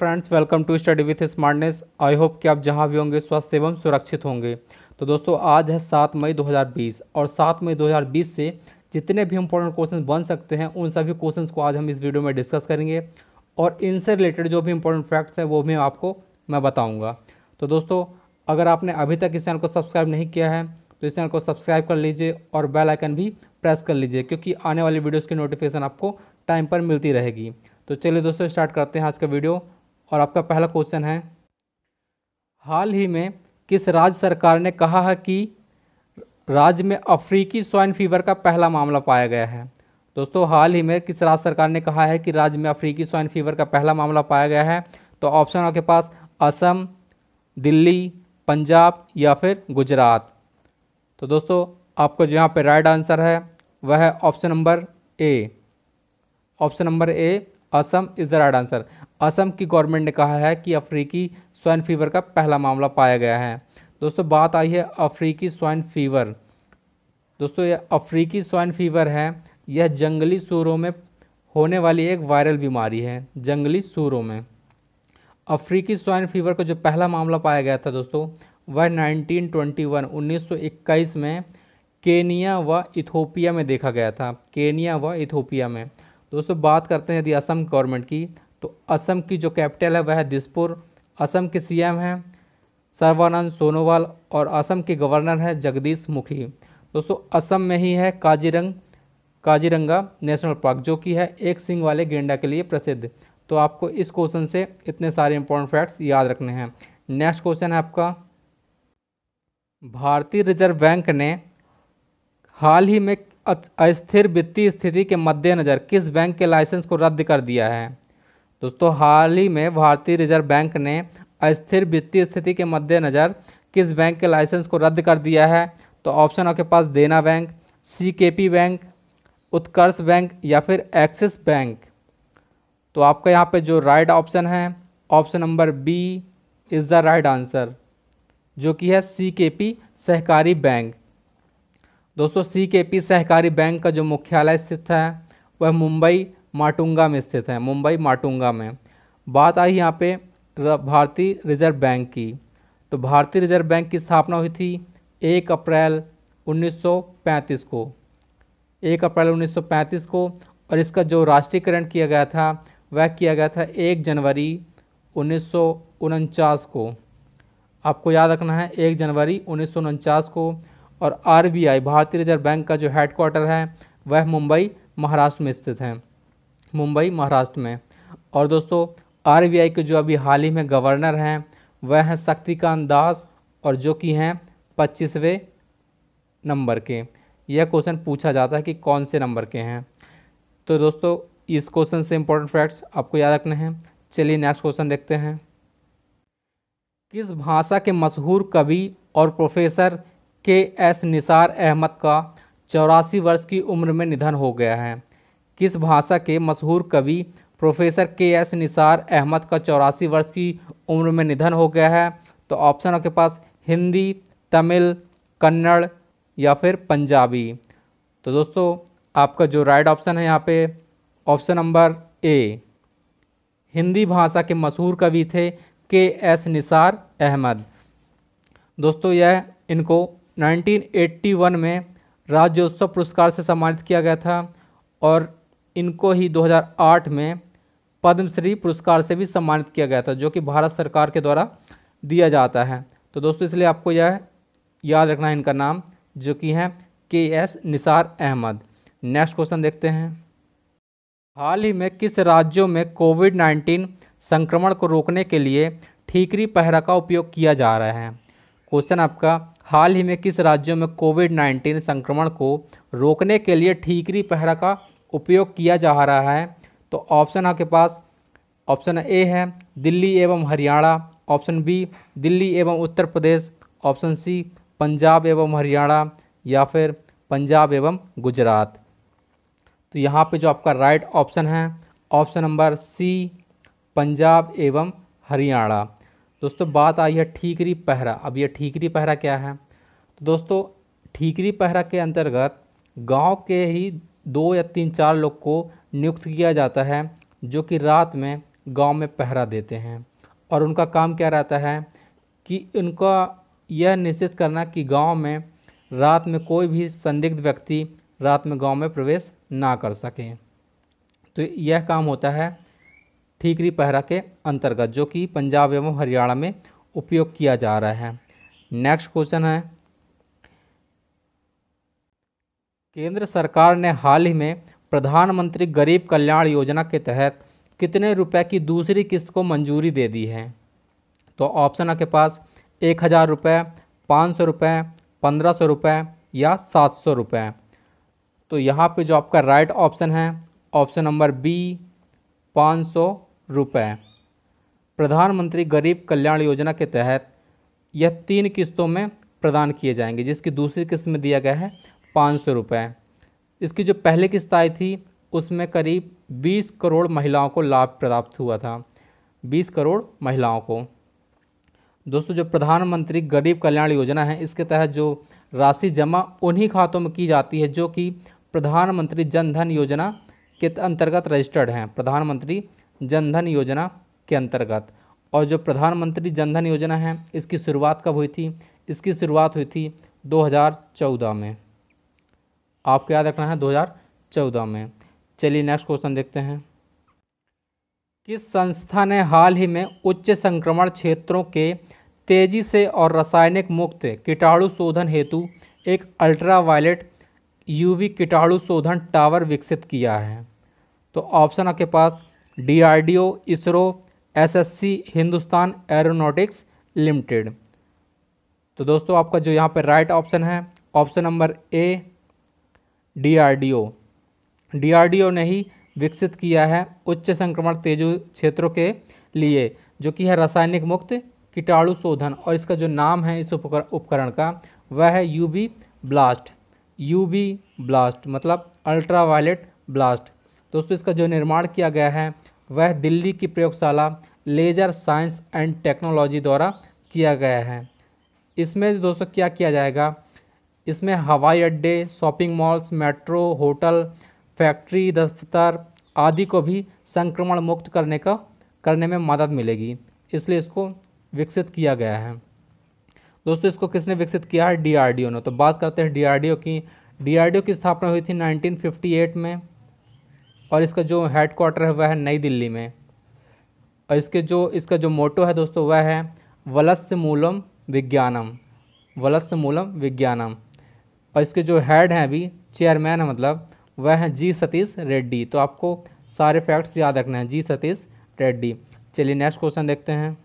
friends welcome to study with smartness I hope कि आप जहां भी होंगे स्वस्थ एवं सुरक्षित होंगे तो दोस्तों आज है सात मई 2020 और सात मई 2020 से जितने भी इंपॉर्टेंट क्वेश्चन बन सकते हैं उन सभी क्वेश्चन को आज हम इस वीडियो में डिस्कस करेंगे और इनसे रिलेटेड जो भी इंपॉर्टेंट फैक्ट्स हैं वो भी आपको मैं बताऊँगा तो दोस्तों अगर आपने अभी तक इस चैनल को सब्सक्राइब नहीं किया है तो इस चैनल को सब्सक्राइब कर लीजिए और बेल आइकन भी प्रेस कर लीजिए क्योंकि आने वाली वीडियोज़ की नोटिफिकेशन आपको टाइम पर मिलती रहेगी तो चलिए दोस्तों स्टार्ट करते हैं आज का वीडियो और आपका पहला क्वेश्चन है हाल ही में किस राज्य सरकार ने कहा है कि राज्य में अफ्रीकी स्वाइन फीवर का पहला मामला पाया गया है दोस्तों हाल ही में किस राज्य सरकार ने कहा है कि राज्य में अफ्रीकी स्वाइन फीवर का पहला मामला पाया गया है तो ऑप्शन आपके पास असम दिल्ली पंजाब या फिर गुजरात तो दोस्तों आपका जो यहाँ पे राइट आंसर है वह है option number A option number A Assam is the right answer Assam की गवर्नमेंट ने कहा है कि अफ्रीकी स्वाइन फीवर का पहला मामला पाया गया है दोस्तों बात आई है अफ्रीकी स्वाइन फीवर दोस्तों यह अफ्रीकी स्वाइन फीवर है यह जंगली सूरों में होने वाली एक वायरल बीमारी है जंगली सूरों में अफ्रीकी स्वाइन फीवर का जो पहला मामला पाया गया था दोस्तों वह 1921 1921 में केनिया व इथोपिया में देखा गया था केनिया व इथोपिया में दोस्तों बात करते हैं यदि असम गवर्नमेंट की तो असम की जो कैपिटल है वह है दिसपुर असम के सीएम हैं सर्वानंद सोनोवाल और असम के गवर्नर हैं जगदीश मुखी दोस्तों असम में ही है काजीरंग काजीरंगा नेशनल पार्क जो कि है एक सिंह वाले गेंडा के लिए प्रसिद्ध तो आपको इस क्वेश्चन से इतने सारे इंपॉर्टेंट फैक्ट्स याद रखने हैं नेक्स्ट क्वेश्चन है आपका भारतीय रिजर्व बैंक ने हाल ही में अस्थिर वित्तीय स्थिति के मद्देनज़र किस बैंक के लाइसेंस को रद्द कर दिया है दोस्तों हाल ही में भारतीय रिजर्व बैंक ने अस्थिर वित्तीय स्थिति के मद्देनज़र किस बैंक के लाइसेंस को रद्द कर दिया है तो ऑप्शन आपके पास देना बैंक सी के पी बैंक उत्कर्ष बैंक या फिर एक्सिस बैंक तो आपका यहाँ पे जो राइट ऑप्शन है option number B is the right answer जो कि है सी के पी सहकारी बैंक दोस्तों सी के पी सहकारी बैंक का जो मुख्यालय स्थित है वह मुंबई माटुंगा में स्थित है मुंबई माटुंगा में बात आई यहाँ पे भारतीय रिजर्व बैंक की तो भारतीय रिजर्व बैंक की स्थापना हुई थी एक अप्रैल 1935 को एक अप्रैल 1935 को और इसका जो राष्ट्रीयकरण किया गया था वह किया गया था एक जनवरी उन्नीस को आपको याद रखना है एक जनवरी उन्नीस को और आरबीआई भारतीय रिजर्व बैंक का जो हेडक्वार्टर है वह मुंबई महाराष्ट्र में स्थित है मुंबई महाराष्ट्र में और दोस्तों आरबीआई के जो अभी हाल ही में गवर्नर हैं वह हैं शक्तिकांत दास और जो कि हैं पच्चीसवें नंबर के यह क्वेश्चन पूछा जाता है कि कौन से नंबर के हैं तो दोस्तों इस क्वेश्चन से इम्पोर्टेंट फैक्ट्स आपको याद रखने हैं चलिए नेक्स्ट क्वेश्चन देखते हैं किस भाषा के मशहूर कवि और प्रोफेसर के एस निसार अहमद का चौरासी वर्ष की उम्र में निधन हो गया है किस भाषा के मशहूर कवि प्रोफेसर के एस निसार अहमद का चौरासी वर्ष की उम्र में निधन हो गया है तो ऑप्शन आपके पास हिंदी तमिल कन्नड़ या फिर पंजाबी तो दोस्तों आपका जो राइट ऑप्शन है यहाँ पे ऑप्शन नंबर ए हिंदी भाषा के मशहूर कवि थे के एस निसार अहमद दोस्तों यह इनको 1981 में राज्योत्सव पुरस्कार से सम्मानित किया गया था और इनको ही 2008 में पद्मश्री पुरस्कार से भी सम्मानित किया गया था जो कि भारत सरकार के द्वारा दिया जाता है तो दोस्तों इसलिए आपको यह याद रखना है इनका नाम जो कि है K S Nisar Ahmed next question देखते हैं हाल ही में किस राज्यों में कोविड 19 संक्रमण को रोकने के लिए ठीकरी पहरा का उपयोग किया जा रहा है क्वेश्चन आपका हाल ही में किस राज्यों में कोविड 19 संक्रमण को रोकने के लिए ठीकरी पहरा का उपयोग किया जा रहा है तो ऑप्शन आपके पास ऑप्शन ए है दिल्ली एवं हरियाणा ऑप्शन बी दिल्ली एवं उत्तर प्रदेश ऑप्शन सी पंजाब एवं हरियाणा या फिर पंजाब एवं गुजरात तो यहाँ पे जो आपका राइट ऑप्शन है ऑप्शन नंबर सी पंजाब एवं हरियाणा दोस्तों बात आई है ठीकरी पहरा अब ये ठीकरी पहरा क्या है तो दोस्तों ठीकरी पहरा के अंतर्गत गांव के ही दो या तीन चार लोग को नियुक्त किया जाता है जो कि रात में गांव में पहरा देते हैं और उनका काम क्या रहता है कि उनका यह निश्चित करना कि गांव में रात में कोई भी संदिग्ध व्यक्ति रात में गाँव में प्रवेश ना कर सकें तो यह काम होता है ठीकरी पहरा के अंतर्गत जो कि पंजाब एवं हरियाणा में उपयोग किया जा रहा है नेक्स्ट क्वेश्चन है केंद्र सरकार ने हाल ही में प्रधानमंत्री गरीब कल्याण योजना के तहत कितने रुपए की दूसरी किस्त को मंजूरी दे दी है तो ऑप्शन आपके पास एक हज़ार रुपये पाँच सौ रुपये पंद्रह सौ रुपये या सात सौ रुपये तो यहाँ पे जो आपका राइट ऑप्शन है ऑप्शन नंबर बी पाँच सौ रुपये प्रधानमंत्री गरीब कल्याण योजना के तहत यह तीन किस्तों में प्रदान किए जाएंगे जिसकी दूसरी किस्त में दिया गया है पाँच सौ रुपये इसकी जो पहली किस्त आई थी उसमें करीब बीस करोड़ महिलाओं को लाभ प्राप्त हुआ था बीस करोड़ महिलाओं को दोस्तों जो प्रधानमंत्री गरीब कल्याण योजना है इसके तहत जो राशि जमा उन्हीं खातों में की जाती है जो कि प्रधानमंत्री जन धन योजना के अंतर्गत रजिस्टर्ड हैं प्रधानमंत्री जनधन योजना के अंतर्गत और जो प्रधानमंत्री जनधन योजना है इसकी शुरुआत कब हुई थी इसकी शुरुआत हुई थी 2014 में आपको याद रखना है 2014 में चलिए नेक्स्ट क्वेश्चन देखते हैं किस संस्था ने हाल ही में उच्च संक्रमण क्षेत्रों के तेजी से और रासायनिक मुक्त कीटाणु शोधन हेतु एक अल्ट्रावायलेट यूवी कीटाणु शोधन टावर विकसित किया है तो ऑप्शन आपके पास DRDO ISRO SSC Hindustan aeronautics limited तो दोस्तों आपका जो यहाँ पर राइट ऑप्शन है option number A DRDO DRDO ने ही विकसित किया है उच्च संक्रमण तेजु क्षेत्रों के लिए जो कि है रासायनिक मुक्त कीटाणु शोधन और इसका जो नाम है इस उपकर, उपकरण का वह है यूवी ब्लास्ट यूवी ब्लास्ट मतलब अल्ट्रावायलेट ब्लास्ट दोस्तों इसका जो निर्माण किया गया है वह दिल्ली की प्रयोगशाला लेजर साइंस एंड टेक्नोलॉजी द्वारा किया गया है इसमें दोस्तों क्या किया जाएगा इसमें हवाई अड्डे shopping malls metro hotel factory दफ्तर आदि को भी संक्रमण मुक्त करने का करने में मदद मिलेगी इसलिए इसको विकसित किया गया है दोस्तों इसको किसने विकसित किया है डीआरडीओ ने तो बात करते हैं डीआरडीओ की डीआरडीओ की स्थापना हुई थी 1958 में और इसका जो हेड क्वार्टर है वह है नई दिल्ली में और इसके जो इसका जो मोटो है दोस्तों वह है वलस्य मूलम विज्ञानम वलस्य मूलम विज्ञानम और इसके जो हेड हैं अभी चेयरमैन है मतलब वह हैं जी सतीश रेड्डी तो आपको सारे फैक्ट्स याद रखने हैं जी सतीश रेड्डी चलिए नेक्स्ट क्वेश्चन देखते हैं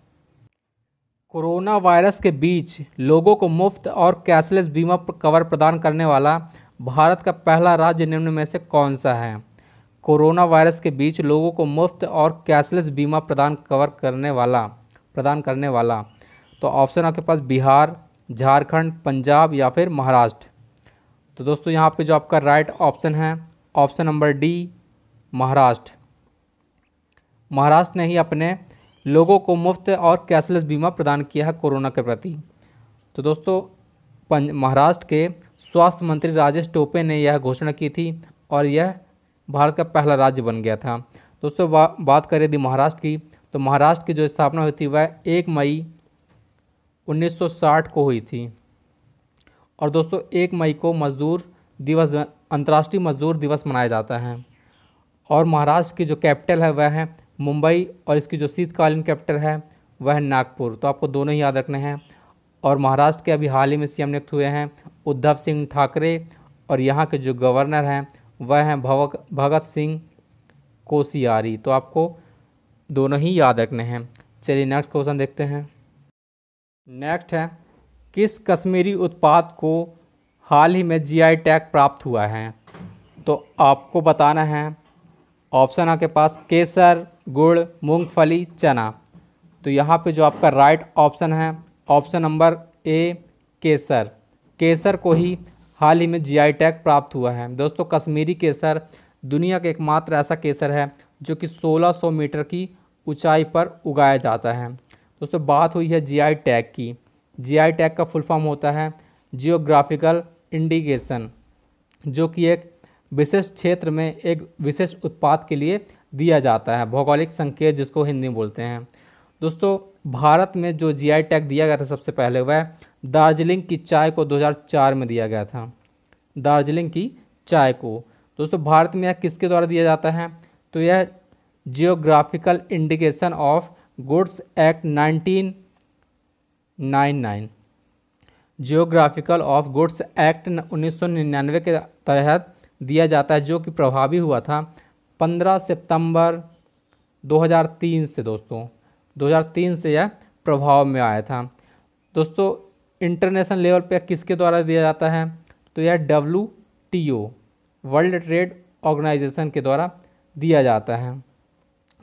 कोरोना वायरस के बीच लोगों को मुफ्त और कैशलेस बीमा कवर प्रदान करने वाला भारत का पहला राज्य निम्न में से कौन सा है कोरोना वायरस के बीच लोगों को मुफ्त और कैशलेस बीमा प्रदान कवर करने वाला प्रदान करने वाला तो ऑप्शन आपके पास बिहार झारखंड पंजाब या फिर महाराष्ट्र तो दोस्तों यहाँ पे जो आपका राइट ऑप्शन है option number D Maharashtra Maharashtra ने ही अपने लोगों को मुफ्त और कैशलेस बीमा प्रदान किया है कोरोना के प्रति तो दोस्तों महाराष्ट्र के स्वास्थ्य मंत्री राजेश टोपे ने यह घोषणा की थी और यह भारत का पहला राज्य बन गया था दोस्तों बा, बात करें यदि महाराष्ट्र की तो महाराष्ट्र की जो स्थापना हुई थी वह एक मई 1960 को हुई थी और दोस्तों एक मई को मजदूर दिवस अंतर्राष्ट्रीय मजदूर दिवस मनाया जाता है और महाराष्ट्र की जो कैपिटल है वह है मुंबई और इसकी जो शीतकालीन कैपिटल है वह नागपुर तो आपको दोनों ही याद रखने हैं और महाराष्ट्र के अभी हाल ही में सीएम नियुक्त हुए हैं उद्धव सिंह ठाकरे और यहाँ के जो गवर्नर हैं वह हैं भवक भगत सिंह कोशियारी तो आपको दोनों ही याद रखने हैं चलिए नेक्स्ट क्वेश्चन देखते हैं नेक्स्ट है किस कश्मीरी उत्पाद को हाल ही में जीआई टैग प्राप्त हुआ है तो आपको बताना है ऑप्शन आपके पास केसर गुड़ मूंगफली चना तो यहाँ पे जो आपका राइट ऑप्शन है ऑप्शन नंबर ए केसर केसर को ही हाल ही में जीआई टैग प्राप्त हुआ है दोस्तों कश्मीरी केसर दुनिया का एकमात्र ऐसा केसर है जो कि 1600 मीटर की ऊंचाई पर उगाया जाता है दोस्तों बात हुई है जीआई टैग की जीआई टैग का फुल फॉर्म होता है जियोग्राफिकल इंडिकेशन जो कि एक विशेष क्षेत्र में एक विशेष उत्पाद के लिए दिया जाता है भौगोलिक संकेत जिसको हिंदी बोलते हैं दोस्तों भारत में जो जीआई टैग दिया गया था सबसे पहले वह दार्जिलिंग की चाय को 2004 में दिया गया था दार्जिलिंग की चाय को दोस्तों भारत में यह किसके द्वारा दिया जाता है तो यह geographical indication of goods act 1999 geographical of goods act 1999 के तहत दिया जाता है जो कि प्रभावी हुआ था 15 सितंबर 2003 से दोस्तों 2003 से यह प्रभाव में आया था दोस्तों इंटरनेशनल लेवल पर किसके द्वारा दिया जाता है तो यह W T O world trade organisation के द्वारा दिया जाता है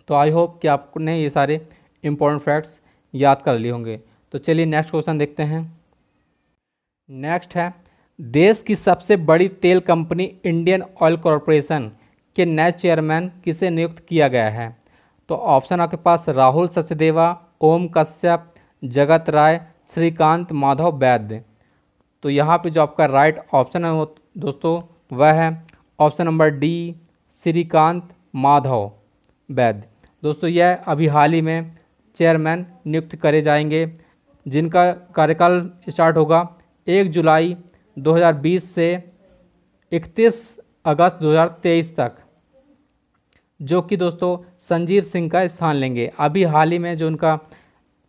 तो आई होप कि आपने ये सारे इम्पोर्टेंट फैक्ट्स याद कर लिए होंगे तो चलिए नेक्स्ट क्वेश्चन देखते हैं नेक्स्ट है देश की सबसे बड़ी तेल कंपनी इंडियन ऑयल कॉरपोरेशन के नए चेयरमैन किसे नियुक्त किया गया है तो ऑप्शन आपके पास राहुल सचदेवा ओम कश्यप जगत राय श्रीकांत माधव वैद्य तो यहाँ पे जो आपका राइट ऑप्शन है दोस्तों वह है option number D Shrikant Madhav Vaidya दोस्तों यह अभी हाल ही में चेयरमैन नियुक्त करे जाएंगे जिनका कार्यकाल स्टार्ट होगा 1 जुलाई 2020 से 31 अगस्त 2023 तक जो कि दोस्तों संजीव सिंह का स्थान लेंगे अभी हाल ही में जो उनका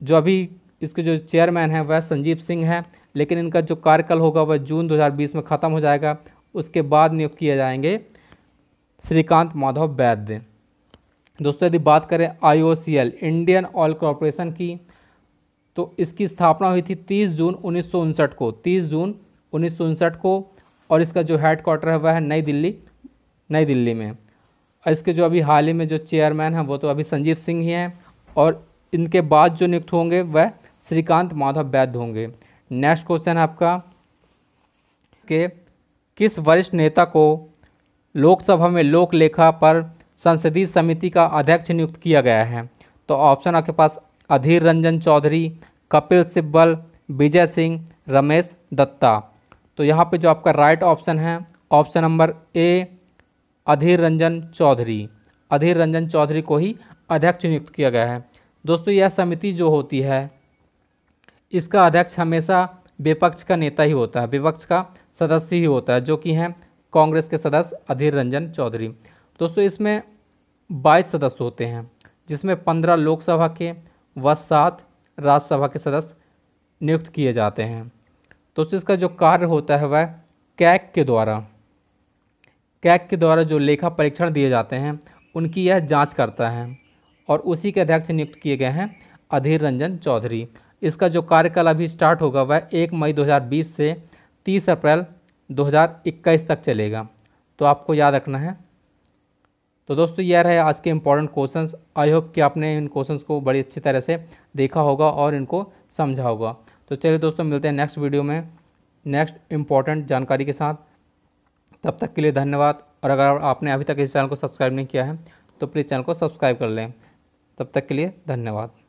जो अभी इसके जो चेयरमैन हैं वह संजीव सिंह हैं लेकिन इनका जो कार्यकाल होगा वह जून 2020 में ख़त्म हो जाएगा उसके बाद नियुक्त किए जाएंगे श्रीकांत माधव वैद्य दोस्तों यदि बात करें आई इंडियन ऑयल कॉरपोरेशन की तो इसकी स्थापना हुई थी 30 जून उन्नीस को 30 जून उन्नीस को और इसका जो हेड क्वार्टर है वह है नई दिल्ली नई दिल्ली में और इसके जो अभी हाल ही में जो चेयरमैन हैं वो तो अभी संजीव सिंह ही हैं और इनके बाद जो नियुक्त होंगे वह श्रीकांत माधव वैद्य होंगे नेक्स्ट क्वेश्चन है आपका के किस वरिष्ठ नेता को लोकसभा में लोक लेखा पर संसदीय समिति का अध्यक्ष नियुक्त किया गया है तो ऑप्शन आपके पास अधीर रंजन चौधरी कपिल सिब्बल विजय सिंह रमेश दत्ता तो यहाँ पे जो आपका राइट ऑप्शन है option number A Adhir Ranjan Chowdhury Adhir Ranjan Chowdhury को ही अध्यक्ष नियुक्त किया गया है दोस्तों यह समिति जो होती है इसका अध्यक्ष हमेशा विपक्ष का नेता ही होता है विपक्ष का सदस्य ही होता है जो कि हैं कांग्रेस के सदस्य अधीर रंजन चौधरी दोस्तों इसमें बाईस सदस्य होते हैं जिसमें पंद्रह लोकसभा के व सात राज्यसभा के सदस्य नियुक्त किए जाते हैं दोस्तों इसका जो कार्य होता है वह कैक के द्वारा कैक के द्वारा जो लेखा परीक्षण दिए जाते हैं उनकी यह जांच करता है और उसी के अध्यक्ष नियुक्त किए गए हैं अधीर रंजन चौधरी इसका जो कार्यकाल अभी स्टार्ट होगा वह एक मई 2020 से 30 अप्रैल 2021 तक चलेगा तो आपको याद रखना है तो दोस्तों यह रहे आज के इम्पॉर्टेंट क्वेश्चंस आई होप कि आपने इन क्वेश्चंस को बड़ी अच्छी तरह से देखा होगा और इनको समझा होगा तो चलिए दोस्तों मिलते हैं नेक्स्ट वीडियो में नेक्स्ट इम्पॉर्टेंट जानकारी के साथ तब तक के लिए धन्यवाद और अगर आपने अभी तक इस चैनल को सब्सक्राइब नहीं किया है तो प्लीज़ चैनल को सब्सक्राइब कर लें तब तक के लिए धन्यवाद